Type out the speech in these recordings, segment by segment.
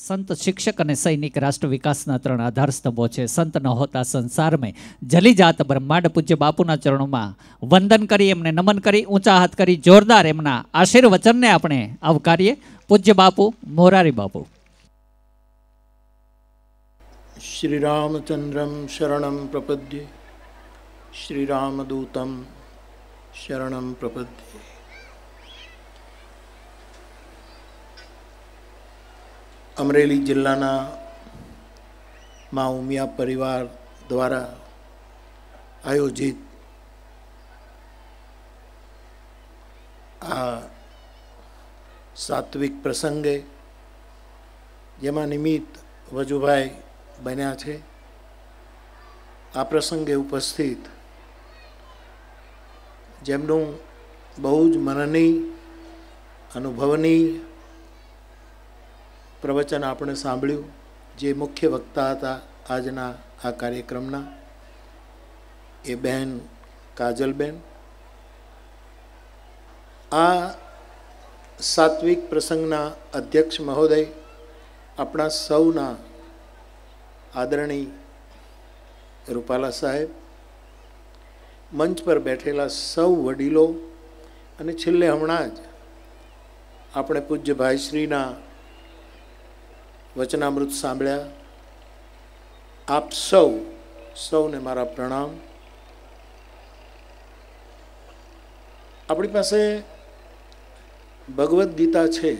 સંત શિક્ષક અને સૈનિક રાષ્ટ્ર વિકાસના ત્રણ આધાર છે સંત ન હોતા સંસારમાં જલી જાત બ્રહ્માંડ પૂજ્ય બાપુના ચરણોમાં વંદન કરી એમને નમન કરી ઊંચા હાથ કરી જોરદાર એમના આશીર્વચનને આપણે આવકારીએ પૂજ્ય બાપુ મોરારી બાપુ શ્રી રામચંદ્રમ શરણમ પ્રપદ્ય શ્રી રામદૂતમ શરણમ પ્રપદ્ય અમરેલી જિલ્લાના મા ઉમિયા પરિવાર દ્વારા આયોજિત આ સાત્વિક પ્રસંગે જેમાં નિમિત્ત વજુભાઈ બન્યા છે આ પ્રસંગે ઉપસ્થિત જેમનું બહુ જ મનની અનુભવની પ્રવચન આપણે સાંભળ્યું જે મુખ્ય વક્તા હતા આજના આ કાર્યક્રમના એ બહેન કાજલબેન આ સાત્વિક પ્રસંગના અધ્યક્ષ મહોદય આપણા સૌના આદરણી રૂપાલા સાહેબ મંચ પર બેઠેલા સૌ વડીલો અને છેલ્લે હમણાં જ આપણે પૂજ્ય ભાઈશ્રીના વચનામૃત સાંભળ્યા આપ સૌ સૌને મારા પ્રણામ આપણી પાસે ભગવદ્ ગીતા છે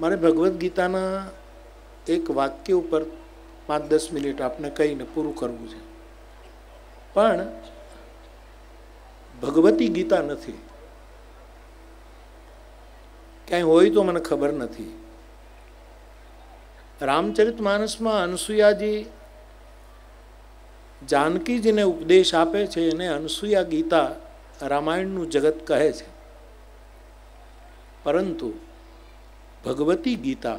મારે ભગવદ્ ગીતાના એક વાક્ય ઉપર પાંચ દસ મિનિટ આપને કહીને પૂરું કરવું છે પણ ભગવતી ગીતા નથી ક્યાંય હોય તો મને ખબર નથી રામચરિત માનસમાં અનસુયાજી જાનકીજીને ઉપદેશ આપે છે એને અનસુયા ગીતા રામાયણનું જગત કહે છે પરંતુ ભગવતી ગીતા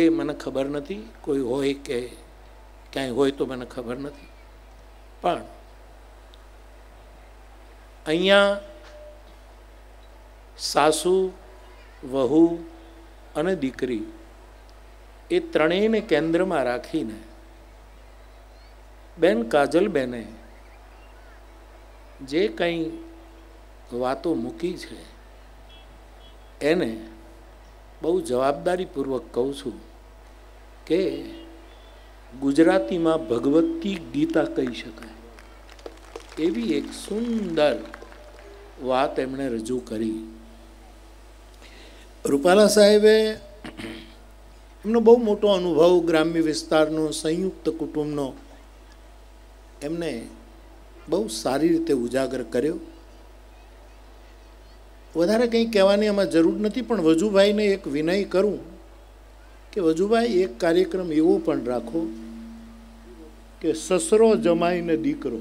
એ મને ખબર નથી કોઈ હોય કે ક્યાંય હોય તો મને ખબર નથી પણ અહીંયા સાસુ વહુ અને દીકરી એ ત્રણેયને કેન્દ્રમાં રાખીને બેન કાજલબેને જે કંઈ વાતો મૂકી છે એને બહુ જવાબદારીપૂર્વક કહું છું કે ગુજરાતીમાં ભગવતી ગીતા કહી શકાય એવી એક સુંદર વાત એમણે રજૂ કરી રૂપાલા સાહેબે એમનો બહુ મોટો અનુભવ ગ્રામ્ય વિસ્તારનો સંયુક્ત કુટુંબનો એમને બહુ સારી રીતે ઉજાગર કર્યો વધારે કંઈ કહેવાની એમાં જરૂર નથી પણ વજુભાઈને એક વિનય કરું કે વજુભાઈ એક કાર્યક્રમ એવો પણ રાખો કે સસરો જમાઈને દીકરો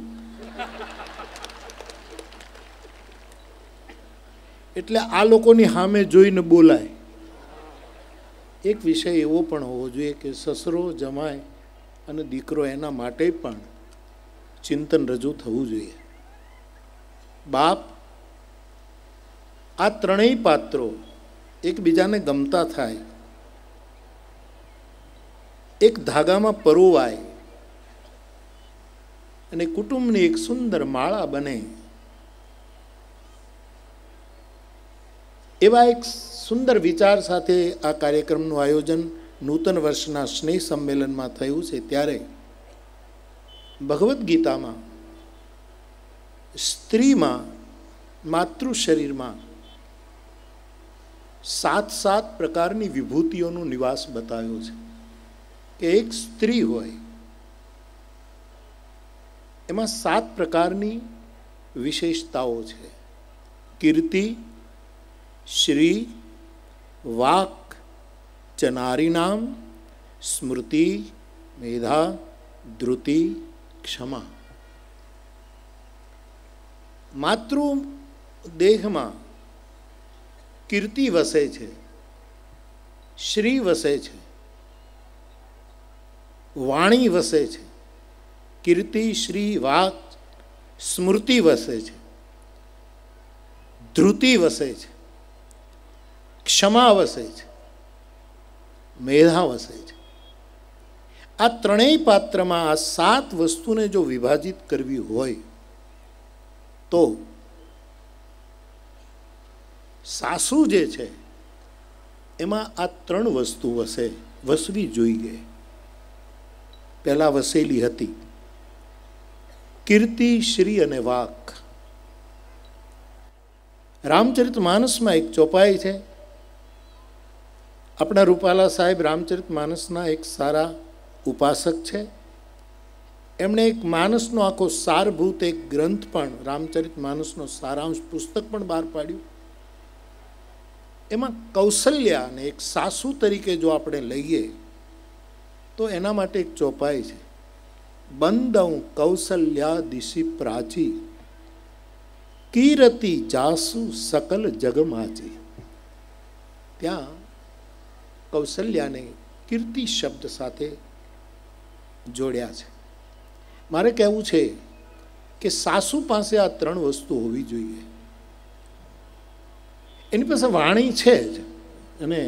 એટલે આ લોકોની સામે જોઈને બોલાય એક વિષય એવો પણ હોવો જોઈએ કે સસરો જમાય અને દીકરો એના માટે પણ ચિંતન રજૂ થવું જોઈએ બાપ આ ત્રણેય પાત્રો એકબીજાને ગમતા થાય એક ધાગામાં પરોવાય અને કુટુંબની એક સુંદર માળા બને એવા એક સુંદર વિચાર સાથે આ કાર્યક્રમનું આયોજન નૂતન વર્ષના સ્નેહ સંમેલનમાં થયું છે ત્યારે ભગવદ્ ગીતામાં સ્ત્રીમાં માતૃ શરીરમાં સાત સાત પ્રકારની વિભૂતિઓનો નિવાસ બતાવ્યો છે કે એક સ્ત્રી હોય એમાં સાત પ્રકારની વિશેષતાઓ છે કીર્તિ શ્રી वाक चनारी नाम स्मृति मेधा द्रुति क्षमा मातृ देह में कीर्ति वसे छे, श्री वसे छे, वाणी वसे छे, कीर्ति श्री वाक स्मृति वसे छे, ध्रुति वसे छे, ક્ષમા વસે છે મેધા વસે છે આ ત્રણેય પાત્રમાં આ સાત વસ્તુને જો વિભાજિત કરવી હોય તો સાસુ જે છે એમાં આ ત્રણ વસ્તુ વસે વસવી જોઈએ પહેલાં વસેલી હતી કીર્તિ શ્રી અને વાક રામચરિત માનસમાં એક ચોપાઈ છે આપણા રૂપાલા સાહેબ રામચરિત માનસના એક સારા ઉપાસક છે એમણે એક માનસનો આખો સારભૂત એક ગ્રંથ પણ રામચરિત માનસનો સારાંશ પુસ્તક પણ બહાર પાડ્યું એમાં કૌશલ્યાને એક સાસુ તરીકે જો આપણે લઈએ તો એના માટે એક ચોપાઈ છે બંદઉં કૌશલ્યા દિશી પ્રાચી કીરતી જાસુ સકલ જગમાચી ત્યાં કૌશલ્યાને કીર્તિ શબ્દ સાથે જોડ્યા છે મારે કહેવું છે કે સાસુ પાસે આ ત્રણ વસ્તુ હોવી જોઈએ એની પાસે વાણી છે જ અને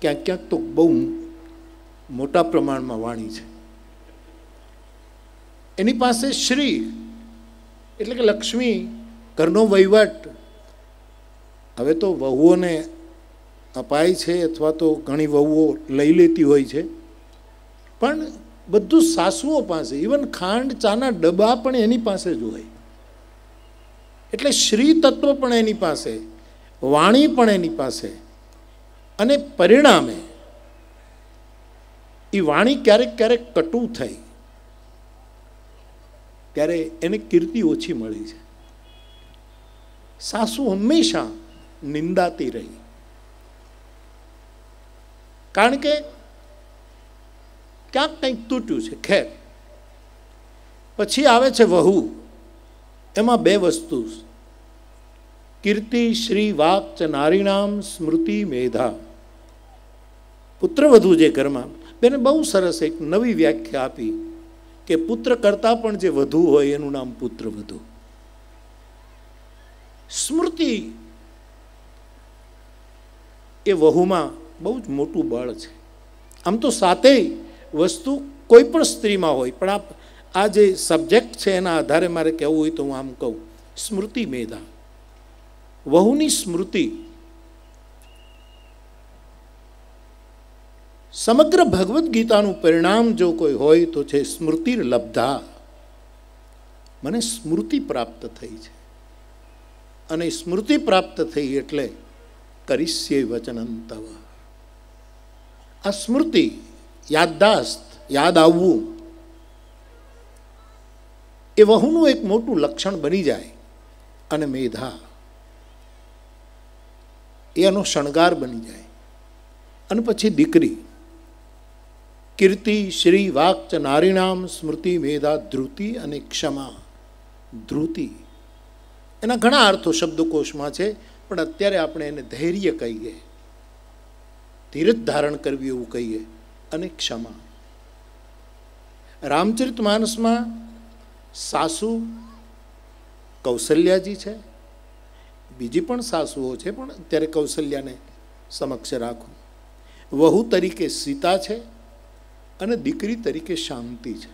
ક્યાંક ક્યાંક તો બહુ મોટા પ્રમાણમાં વાણી છે એની પાસે શ્રી એટલે કે લક્ષ્મી ઘરનો વહીવટ હવે તો વહુઓને અપાય છે અથવા તો ઘણી વહુઓ લઈ લેતી હોય છે પણ બધું સાસુઓ પાસે ઇવન ખાંડ ચાના ડબ્બા પણ એની પાસે જ હોય એટલે શ્રી તત્વ પણ એની પાસે વાણી પણ એની પાસે અને પરિણામે એ વાણી ક્યારેક ક્યારેક કટુ થઈ ત્યારે એને કીર્તિ ઓછી મળી છે સાસુ હંમેશા નિંદાતી રહી કારણ કે ક્યાંક કંઈક તૂટ્યું છે ખેર પછી આવે છે વહુ એમાં બે વસ્તુ કીર્તિ શ્રી વાક ચ નારીણામ સ્મૃતિ મેધા પુત્રવધુ જે ઘરમાં બેને બહુ સરસ એક નવી વ્યાખ્યા આપી કે પુત્ર કરતાં પણ જે વધુ હોય એનું નામ પુત્રવધુ સ્મૃતિ એ વહુમાં બહુ જ મોટું બળ છે આમ તો સાતેય વસ્તુ કોઈ પણ સ્ત્રીમાં હોય પણ આ આ જે સબ્જેક્ટ છે એના આધારે મારે કહેવું હોય તો હું આમ કહું સ્મૃતિ મેધા વહુની સ્મૃતિ સમગ્ર ભગવદ્ ગીતાનું પરિણામ જો કોઈ હોય તો છે સ્મૃતિ લબ્ધા મને સ્મૃતિ પ્રાપ્ત થઈ છે અને સ્મૃતિ પ્રાપ્ત થઈ એટલે કરીશ્ય વચનંતવા આ સ્મૃતિ યાદદાસ્ત યાદ આવવું એ વહુનું એક મોટું લક્ષણ બની જાય અને મેધા એનો શણગાર બની જાય અને પછી દીકરી કીર્તિ શ્રી વાક્ચ નારીણામ સ્મૃતિ મેધા ધ્રુતિ અને ક્ષમા ધ્રુતિ એના ઘણા અર્થો શબ્દકોશમાં છે પણ અત્યારે આપણે એને ધૈર્ય કહીએ ધીરજ ધારણ કરવી એવું કહીએ અને ક્ષમા રામચરિત માનસમાં સાસુ કૌશલ્યાજી છે બીજી પણ સાસુઓ છે પણ અત્યારે કૌશલ્યાને સમક્ષ રાખું વહુ તરીકે સીતા છે અને દીકરી તરીકે શાંતિ છે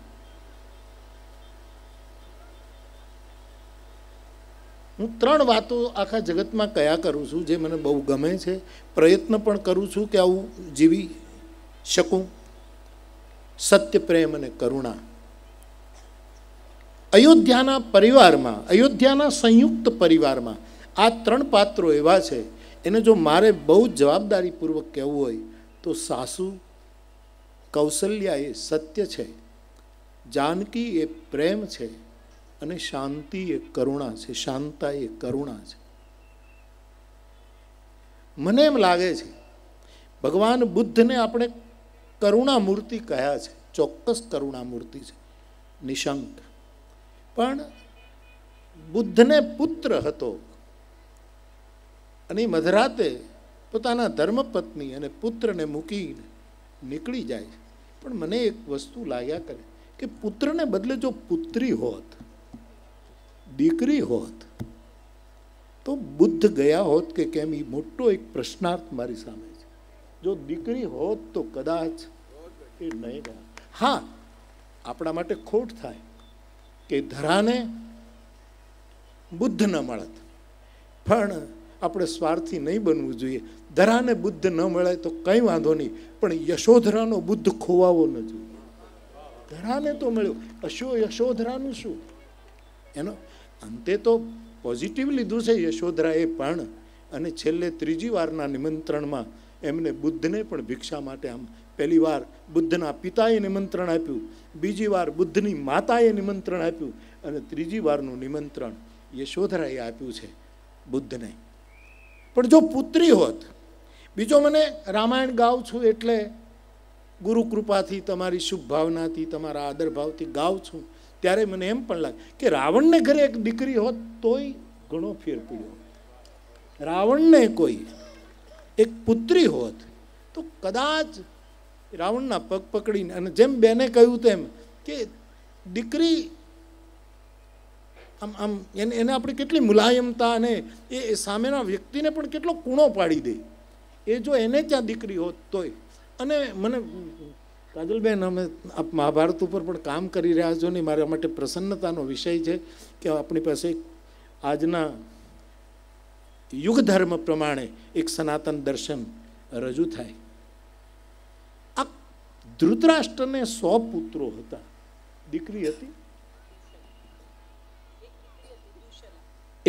હું ત્રણ વાતો આખા જગતમાં કયા કરું છું જે મને બહુ ગમે છે પ્રયત્ન પણ કરું છું કે આવું જીવી શકું સત્ય પ્રેમ અને કરુણા અયોધ્યાના પરિવારમાં અયોધ્યાના સંયુક્ત પરિવારમાં આ ત્રણ પાત્રો એવા છે એને જો મારે બહુ જવાબદારીપૂર્વક કહેવું હોય તો સાસુ કૌશલ્યા એ સત્ય છે જાનકી એ પ્રેમ છે અને શાંતિ એ કરુણા છે શાંતા એ કરુણા છે મને એમ લાગે છે ભગવાન બુદ્ધને આપણે કરુણા મૂર્તિ કહ્યા છે ચોક્કસ કરુણા મૂર્તિ છે નિશંક પણ બુદ્ધને પુત્ર હતો અને મધરાતે પોતાના ધર્મપત્ની અને પુત્રને મૂકીને નીકળી જાય પણ મને એક વસ્તુ લાગ્યા કરે કે પુત્રને બદલે જો પુત્રી હોત દીકરી હોત તો બુદ્ધ ગયા હોત કે કેમ એ મોટો એક પ્રશ્નાર્થ મારી સામે છે જો દીકરી હોત તો કદાચ એ નહીં ગયા હા આપણા માટે ખોટ થાય કે ધરાને બુદ્ધ ન મળત પણ આપણે સ્વાર્થી નહીં બનવું જોઈએ ધરાને બુદ્ધ ન મળે તો કંઈ વાંધો નહીં પણ યશોધરાનો બુદ્ધ ખોવાવો ન જોઈએ ધરાને તો મળ્યો અશો યશોધરાનું શું એનો અંતે તો પોઝિટિવ લીધું છે યશોધરાએ પણ અને છેલ્લે ત્રીજી વારના નિમંત્રણમાં એમને બુદ્ધને પણ ભિક્ષા માટે આમ પહેલી વાર બુદ્ધના પિતાએ નિમંત્રણ આપ્યું બીજી વાર બુદ્ધની માતાએ નિમંત્રણ આપ્યું અને ત્રીજી વારનું નિમંત્રણ યશોધરાએ આપ્યું છે બુદ્ધને પણ જો પુત્રી હોત બીજો મને રામાયણ ગાઉં છું એટલે ગુરુકૃપાથી તમારી શુભ ભાવનાથી તમારા આદરભાવથી ગાઉં છું ત્યારે મને એમ પણ લાગે કે રાવણને ઘરે એક દીકરી હોત તોય ઘણો ફેર પડ્યો રાવણને કોઈ એક પુત્રી હોત તો કદાચ રાવણના પગ પકડીને અને જેમ બેને કહ્યું તેમ કે દીકરી આમ આમ એને એને આપણે કેટલી મુલાયમતા અને એ સામેના વ્યક્તિને પણ કેટલો કૂણો પાડી દે એ જો એને ત્યાં દીકરી હોત તોય અને મને કાજલબેન અમે આપ મહાભારત ઉપર પણ કામ કરી રહ્યા છો ને મારા માટે પ્રસન્નતાનો વિષય છે કે આપણી પાસે આજના યુગ ધર્મ પ્રમાણે એક સનાતન દર્શન રજૂ થાય આ ધૃતરાષ્ટ્રને સો પુત્રો હતા દીકરી હતી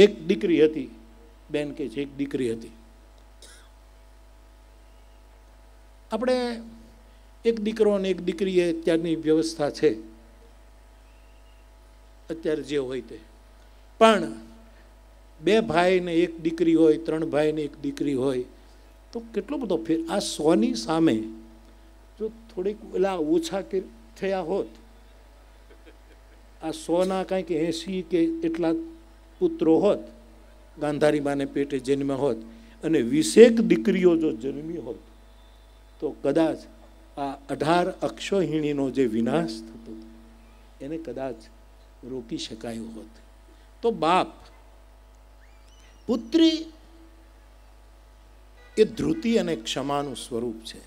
એક દીકરી હતી બેન કે છે એક દીકરી હતી આપણે એક દીકરો અને એક દીકરી એ ત્યારની વ્યવસ્થા છે અત્યારે જે હોય તે પણ બે ભાઈ ને એક દીકરી હોય ત્રણ ભાઈ ને એક દીકરી હોય તો કેટલો બધો ફેર આ સોની સામે જો થોડીક પેલા ઓછા કે થયા હોત આ સોના કાંઈક એંસી કે એટલા પુત્રો હોત ગાંધારી માને પેટે જન્મ હોત અને વીસેક દીકરીઓ જો જન્મી હોત તો કદાચ આ અઢાર અક્ષોહિણીનો જે વિનાશ થતો એને કદાચ રોકી શકાયો હોત તો બાપ પુત્રી એ ધ્રુતિ અને ક્ષમાનું સ્વરૂપ છે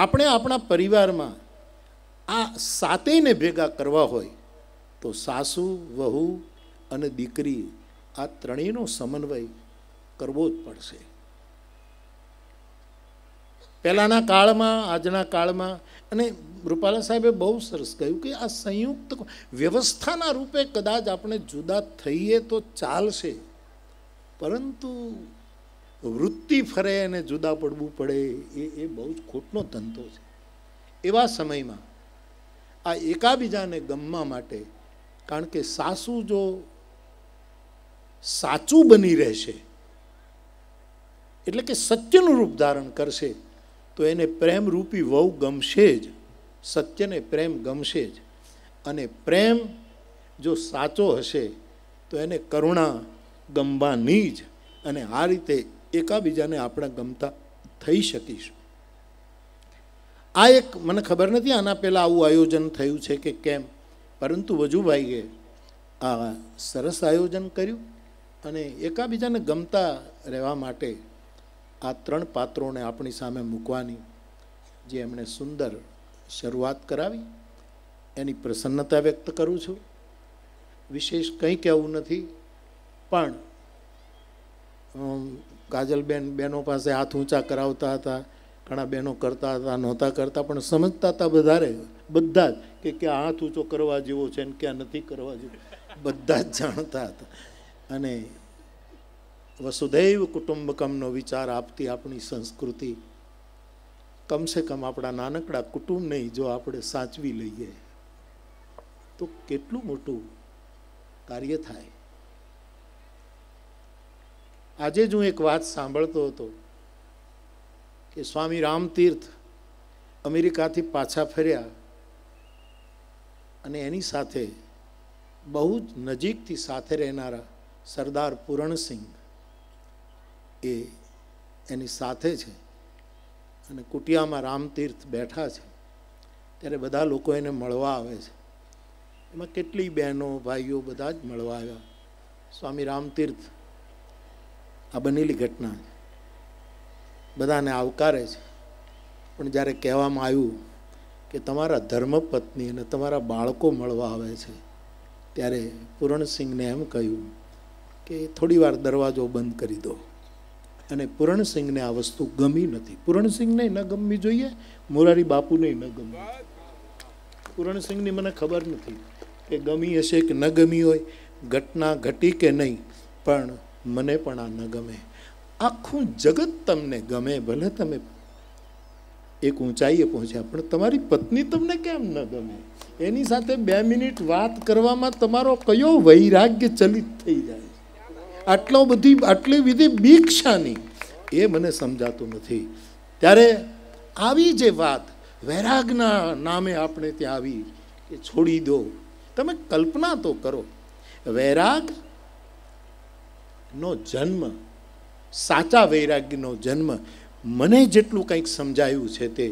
આપણે આપણા પરિવારમાં આ સાતેયને ભેગા કરવા હોય તો સાસુ વહુ અને દીકરી આ ત્રણેયનો સમન્વય કરવો જ પડશે પહેલાંના કાળમાં આજના કાળમાં અને રૂપાલા સાહેબે બહુ સરસ કહ્યું કે આ સંયુક્ત વ્યવસ્થાના રૂપે કદાચ આપણે જુદા થઈએ તો ચાલશે પરંતુ વૃત્તિ ફરે અને જુદા પડવું પડે એ એ બહુ જ ખોટનો ધંધો છે એવા સમયમાં આ એકાબીજાને ગમવા માટે કારણ કે સાસુ જો સાચું બની રહેશે એટલે કે સત્યનું રૂપ ધારણ કરશે તો એને પ્રેમરૂપી વહુ ગમશે જ સત્યને પ્રેમ ગમશે જ અને પ્રેમ જો સાચો હશે તો એને કરુણા ગમવાની જ અને આ રીતે એકાબીજાને આપણે ગમતા થઈ શકીશું આ એક મને ખબર નથી આના પહેલાં આવું આયોજન થયું છે કે કેમ પરંતુ વજુભાઈએ આ સરસ આયોજન કર્યું અને એકાબીજાને ગમતા રહેવા માટે આ ત્રણ પાત્રોને આપણી સામે મૂકવાની જે એમણે સુંદર શરૂઆત કરાવી એની પ્રસન્નતા વ્યક્ત કરું છું વિશેષ કંઈ કહેવું નથી પણ કાજલબેન બહેનો પાસે હાથ ઊંચા કરાવતા હતા ઘણા બહેનો કરતા હતા નહોતા કરતા પણ સમજતા હતા વધારે બધા જ કે ક્યાં હાથ ઊંચો કરવા જેવો છે ને ક્યાં નથી કરવા જેવો બધા જ જાણતા હતા અને વસુદૈવ કુટુંબકમનો વિચાર આપતી આપણી સંસ્કૃતિ કમસે કમ આપણા નાનકડા કુટુંબને જો આપણે સાચવી લઈએ તો કેટલું મોટું કાર્ય થાય આજે જ હું એક વાત સાંભળતો હતો કે સ્વામી રામતીર્થ અમેરિકાથી પાછા ફર્યા અને એની સાથે બહુ જ નજીકથી સાથે રહેનારા સરદાર પૂરણસિંહ એ એની સાથે છે અને કુટિયામાં રામતીર્થ બેઠા છે ત્યારે બધા લોકો એને મળવા આવે છે એમાં કેટલી બહેનો ભાઈઓ બધા જ મળવા આવ્યા સ્વામી રામતીર્થ આ બનેલી ઘટના બધાને આવકારે છે પણ જ્યારે કહેવામાં આવ્યું કે તમારા ધર્મપત્ની અને તમારા બાળકો મળવા આવે છે ત્યારે પૂરણસિંહને એમ કહ્યું કે થોડી વાર દરવાજો બંધ કરી દો અને પૂરણસિંહને આ વસ્તુ ગમી નથી પૂરણસિંહને ન ગમવી જોઈએ મોરારી બાપુને ન ગમવી પૂરણસિંહની મને ખબર નથી કે ગમી હશે કે ન ગમી હોય ઘટના ઘટી કે નહીં પણ મને પણ આ ન ગમે આખું જગત તમને ગમે ભલે તમે એક ઊંચાઈએ પહોંચ્યા પણ તમારી પત્ની તમને કેમ ન ગમે એની સાથે બે મિનિટ વાત કરવામાં તમારો કયો વૈરાગ્ય ચલિત થઈ જાય આટલો બધી આટલી બધી બીક એ મને સમજાતું નથી ત્યારે આવી જે વાત વૈરાગના નામે આપણે ત્યાં આવી કે છોડી દો તમે કલ્પના તો કરો વૈરાગ નો જન્મ સાચા વૈરાગ્યનો જન્મ મને જેટલું કંઈક સમજાયું છે તે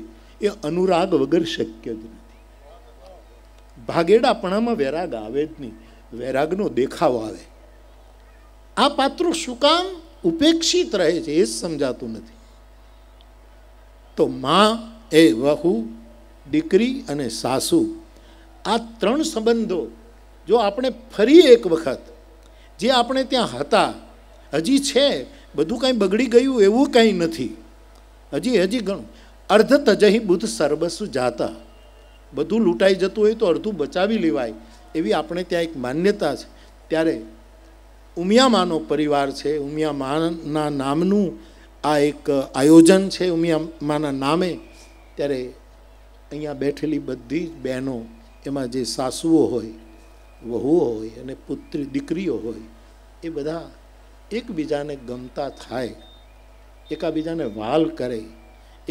એ અનુરાગ વગર શક્ય જ નથી ભાગેડાપણામાં વૈરાગ આવે જ નહીં વૈરાગનો દેખાવ આવે આ પાત્રો શું કામ ઉપેક્ષિત રહે છે એ સમજાતું નથી તો માં એ વહુ દીકરી અને સાસુ આ ત્રણ સંબંધો જો આપણે ફરી એક વખત જે આપણે ત્યાં હતા હજી છે બધું કાંઈ બગડી ગયું એવું કંઈ નથી હજી હજી ઘણું અર્ધ તજહી બુદ્ધ સર્વસ્વ જાતા બધું લૂંટાઈ જતું હોય તો અડધું બચાવી લેવાય એવી આપણે ત્યાં એક માન્યતા છે ત્યારે ઉમિયામાનો પરિવાર છે ઉમિયામાના નામનું આ એક આયોજન છે ઉમિયામાના નામે ત્યારે અહીંયા બેઠેલી બધી જ બહેનો એમાં જે સાસુઓ હોય વહુઓ હોય અને પુત્રી દીકરીઓ હોય એ બધા એકબીજાને ગમતા થાય એકાબીજાને વાલ કરે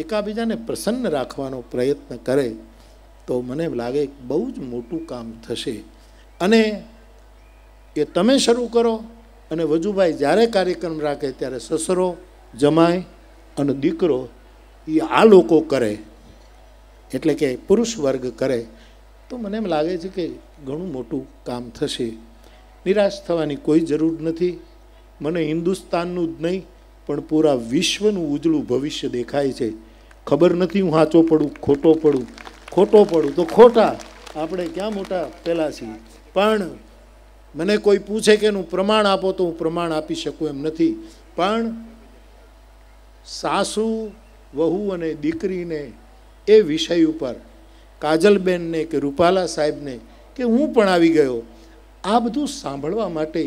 એકાબીજાને પ્રસન્ન રાખવાનો પ્રયત્ન કરે તો મને લાગે બહુ જ મોટું કામ થશે અને એ તમે શરૂ કરો અને વજુભાઈ જ્યારે કાર્યક્રમ રાખે ત્યારે સસરો જમાય અને દીકરો એ આ લોકો કરે એટલે કે પુરુષ વર્ગ કરે તો મને એમ લાગે છે કે ઘણું મોટું કામ થશે નિરાશ થવાની કોઈ જરૂર નથી મને હિન્દુસ્તાનનું જ નહીં પણ પૂરા વિશ્વનું ઉજળું ભવિષ્ય દેખાય છે ખબર નથી હું સાચો પડું ખોટો પડું ખોટો પડું તો ખોટા આપણે ક્યાં મોટા પહેલાં છીએ પણ મને કોઈ પૂછે કે એનું પ્રમાણ આપો તો હું પ્રમાણ આપી શકું એમ નથી પણ સાસુ વહુ અને દીકરીને એ વિષય ઉપર કાજલબેનને કે રૂપાલા સાહેબને કે હું પણ આવી ગયો આ બધું સાંભળવા માટે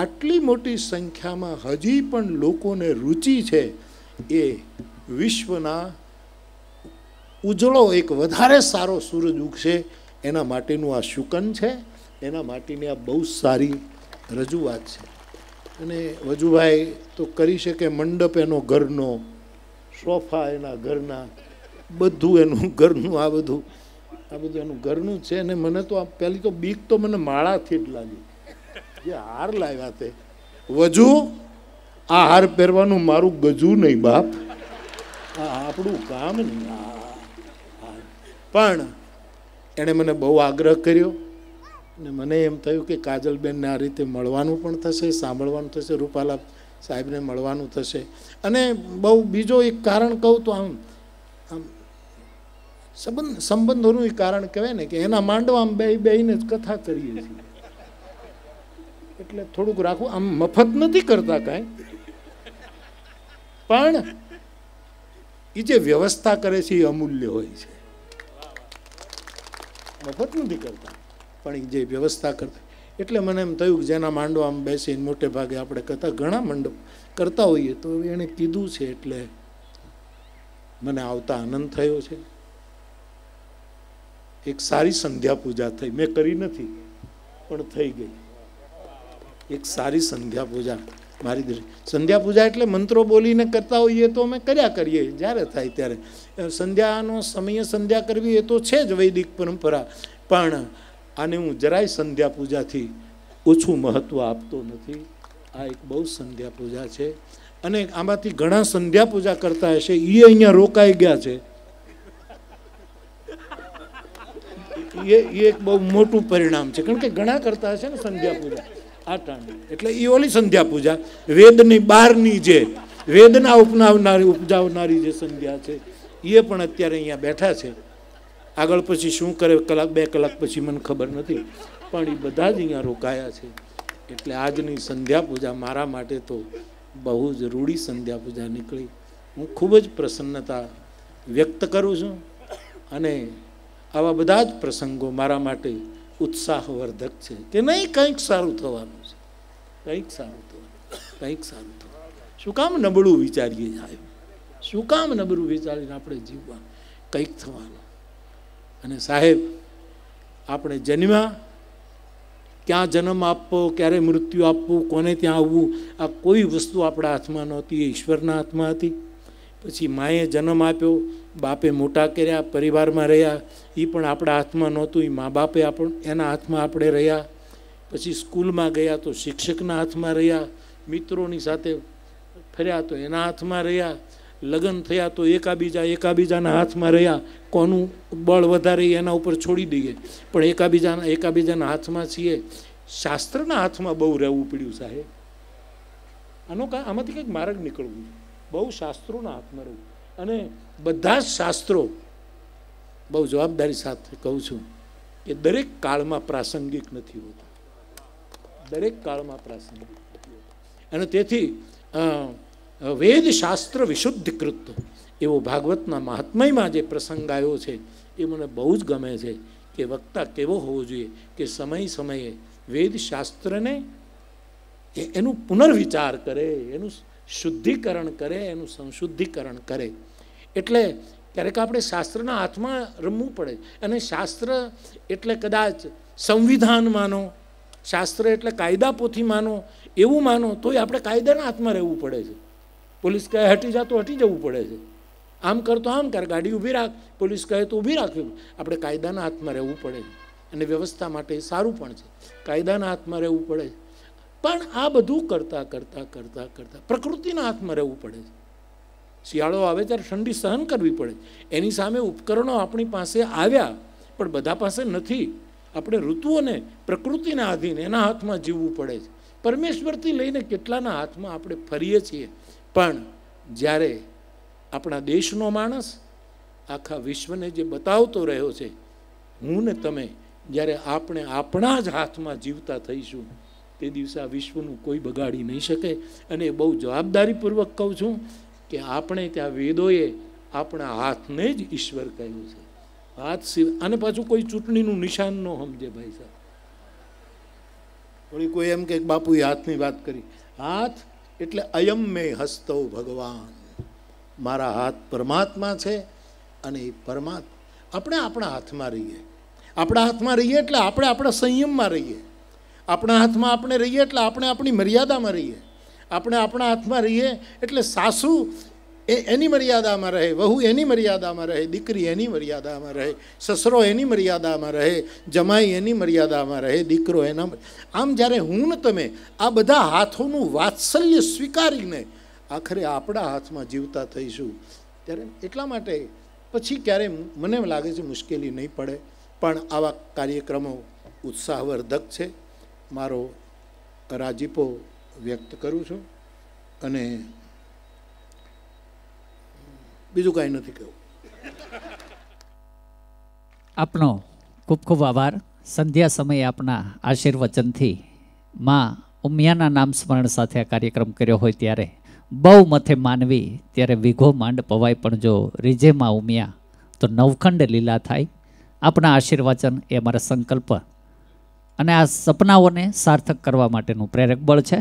આટલી મોટી સંખ્યામાં હજી પણ લોકોને રુચિ છે એ વિશ્વના ઉજળો એક વધારે સારો સૂરજ ઉગશે એના માટેનું આ શુકન છે એના માટેની આ બહુ સારી રજૂઆત છે અને વજુભાઈ તો કરી શકે મંડપ એનો ઘરનો સોફા એના ઘરના બધું એનું ઘરનું આ બધું આ બધું એનું ઘરનું છે અને મને તો આ પહેલી તો બીક તો મને માળાથી જ લાગી જે હાર લાવ્યા તે વજુ આ હાર પહેરવાનું મારું ગજું નહીં બાપ આ આપણું કામ નહીં પણ એણે મને બહુ આગ્રહ કર્યો અને મને એમ થયું કે કાજલબેનને આ રીતે મળવાનું પણ થશે સાંભળવાનું થશે રૂપાલા સાહેબને મળવાનું થશે અને બહુ બીજો એક કારણ કહું તો આમ આમ સંબંધ સંબંધોનું એ કારણ કહેવાય ને કે એના માંડવા આમ બે બેને જ કથા કરીએ છીએ એટલે થોડુંક રાખવું આમ મફત નથી કરતા કાંઈ પણ એ જે વ્યવસ્થા કરે છે એ અમૂલ્ય હોય છે મફત નથી કરતા પણ જે વ્યવસ્થા કરતા એટલે મને એમ થયું કે જેના માંડો આમ બેસીને મોટે ભાગે આપણે કરતા ઘણા મંડપ કરતા હોઈએ તો એણે કીધું છે એટલે મને આવતા આનંદ થયો છે એક સારી સંધ્યા પૂજા થઈ મેં કરી નથી પણ થઈ ગઈ એક સારી સંધ્યા પૂજા મારી દ્રષ્ટિ સંધ્યા પૂજા એટલે મંત્રો બોલીને કરતા હોઈએ તો અમે કર્યા કરીએ જ્યારે થાય ત્યારે સંધ્યાનો સમયે સંધ્યા કરવી એ તો છે જ વૈદિક પરંપરા પણ આને હું જરાય સંધ્યા પૂજાથી ઓછું મહત્ત્વ આપતો નથી આ એક બહુ સંધ્યા પૂજા છે અને આમાંથી ઘણા સંધ્યા પૂજા કરતા હશે એ અહીંયા રોકાઈ ગયા છે એ એ એક બહુ મોટું પરિણામ છે કારણ કે ઘણા કરતા હશે ને સંધ્યા પૂજા આ ટાણે એટલે એ ઓલી સંધ્યા પૂજા વેદની બહારની જે વેદના ઉપનાવનારી ઉપજાવનારી જે સંધ્યા છે એ પણ અત્યારે અહીંયા બેઠા છે આગળ પછી શું કરે કલાક બે કલાક પછી મને ખબર નથી પણ એ બધા જ અહીંયા રોકાયા છે એટલે આજની સંધ્યા પૂજા મારા માટે તો બહુ જ રૂઢી સંધ્યા પૂજા નીકળી હું ખૂબ જ પ્રસન્નતા વ્યક્ત કરું છું અને આવા બધા જ પ્રસંગો મારા માટે ઉત્સાહવર્ધક છે કે નહીં કંઈક સારું થવાનું છે કંઈક સારું થવાનું કંઈક સારું થવાનું શું કામ નબળું વિચારીએ આવ્યું શું કામ નબળું વિચારીને આપણે જીવવાનું કંઈક થવાનું અને સાહેબ આપણે જન્મ્યા ક્યાં જન્મ આપવો ક્યારે મૃત્યુ આપવું કોને ત્યાં આવવું આ કોઈ વસ્તુ આપણા હાથમાં નહોતી એ ઈશ્વરના હાથમાં હતી પછી માએ જન્મ આપ્યો બાપે મોટા કર્યા પરિવારમાં રહ્યા એ પણ આપણા હાથમાં નહોતું એ મા બાપે આપણ એના હાથમાં આપણે રહ્યા પછી સ્કૂલમાં ગયા તો શિક્ષકના હાથમાં રહ્યા મિત્રોની સાથે ફર્યા તો એના હાથમાં રહ્યા લગ્ન થયા તો એકાબીજા એકાબીજાના હાથમાં રહ્યા કોનું બળ વધારે એના ઉપર છોડી દઈએ પણ એકાબીજાના એકાબીજાના હાથમાં છીએ શાસ્ત્રના હાથમાં બહુ રહેવું પડ્યું સાહેબ આનો કાં આમાંથી કંઈક માર્ગ નીકળવું બહુ શાસ્ત્રોના હાથમાં રહેવું અને બધા જ શાસ્ત્રો બહુ જવાબદારી સાથે કહું છું કે દરેક કાળમાં પ્રાસંગિક નથી હોતા દરેક કાળમાં પ્રાસંગિક અને તેથી વેદશાસ્ત્ર વિશુદ્ધિકૃત એવો ભાગવતના મહાત્મયમાં જે પ્રસંગ આવ્યો છે એ મને બહુ જ ગમે છે કે વક્તા કેવો હોવો જોઈએ કે સમય સમયે વેદશાસ્ત્રને એનું પુનર્વિચાર કરે એનું શુદ્ધિકરણ કરે એનું સંશુદ્ધિકરણ કરે એટલે ક્યારેક આપણે શાસ્ત્રના હાથમાં રમવું પડે અને શાસ્ત્ર એટલે કદાચ સંવિધાન માનો શાસ્ત્ર એટલે કાયદા પોથી માનો એવું માનો તોય આપણે કાયદાના હાથમાં રહેવું પડે છે પોલીસ કહે હટી જા તો હટી જવું પડે છે આમ કરતો આમ કર ગાડી ઊભી રાખ પોલીસ કહે તો ઊભી રાખવી આપણે કાયદાના હાથમાં રહેવું પડે અને વ્યવસ્થા માટે સારું પણ છે કાયદાના હાથમાં રહેવું પડે પણ આ બધું કરતાં કરતાં કરતાં કરતાં પ્રકૃતિના હાથમાં રહેવું પડે છે શિયાળો આવે ત્યારે ઠંડી સહન કરવી પડે એની સામે ઉપકરણો આપણી પાસે આવ્યા પણ બધા પાસે નથી આપણે ઋતુઓને પ્રકૃતિના આધીન એના હાથમાં જીવવું પડે છે પરમેશ્વરથી લઈને કેટલાના હાથમાં આપણે ફરીએ છીએ પણ જ્યારે આપણા દેશનો માણસ આખા વિશ્વને જે બતાવતો રહ્યો છે હું ને તમે જ્યારે આપણે આપણા જ હાથમાં જીવતા થઈશું તે દિવસે આ વિશ્વનું કોઈ બગાડી નહીં શકે અને એ બહુ જવાબદારીપૂર્વક કહું છું કે આપણે ત્યાં વેદોએ આપણા હાથને જ ઈશ્વર કહ્યું છે હાથ સિવાય અને પાછું કોઈ ચૂંટણીનું નિશાન ન સમજે ભાઈ સાહેબ વળી કોઈ એમ કે બાપુએ હાથની વાત કરી હાથ એટલે અયમ મે હસ્તો ભગવાન મારા હાથ પરમાત્મા છે અને એ પરમાત્મા આપણે આપણા હાથમાં રહીએ આપણા હાથમાં રહીએ એટલે આપણે આપણા સંયમમાં રહીએ આપણા હાથમાં આપણે રહીએ એટલે આપણે આપણી મર્યાદામાં રહીએ આપણે આપણા હાથમાં રહીએ એટલે સાસુ એ એની મર્યાદામાં રહે વહુ એની મર્યાદામાં રહે દીકરી એની મર્યાદામાં રહે સસરો એની મર્યાદામાં રહે જમાઈ એની મર્યાદામાં રહે દીકરો એના આમ જ્યારે હું તમે આ બધા હાથોનું વાત્સલ્ય સ્વીકારીને આખરે આપણા હાથમાં જીવતા થઈશું ત્યારે એટલા માટે પછી ક્યારે મને લાગે છે મુશ્કેલી નહીં પડે પણ આવા કાર્યક્રમો ઉત્સાહવર્ધક છે મારો રાજીપો વ્યક્ત કરું છું અને બીજું કાંઈ નથી કહેવું આપનો ખૂબ ખૂબ આભાર સંધ્યા સમયે આપના આશીર્વચનથી માં ઉમિયાના નામ સ્મરણ સાથે આ કાર્યક્રમ કર્યો હોય ત્યારે બહુ મથે માનવી ત્યારે વિઘો માંડ પવાય પણ જો રીજેમાં ઉમિયા તો નવખંડ લીલા થાય આપના આશીર્વચન એ અમારા સંકલ્પ અને આ સપનાઓને સાર્થક કરવા માટેનું પ્રેરક બળ છે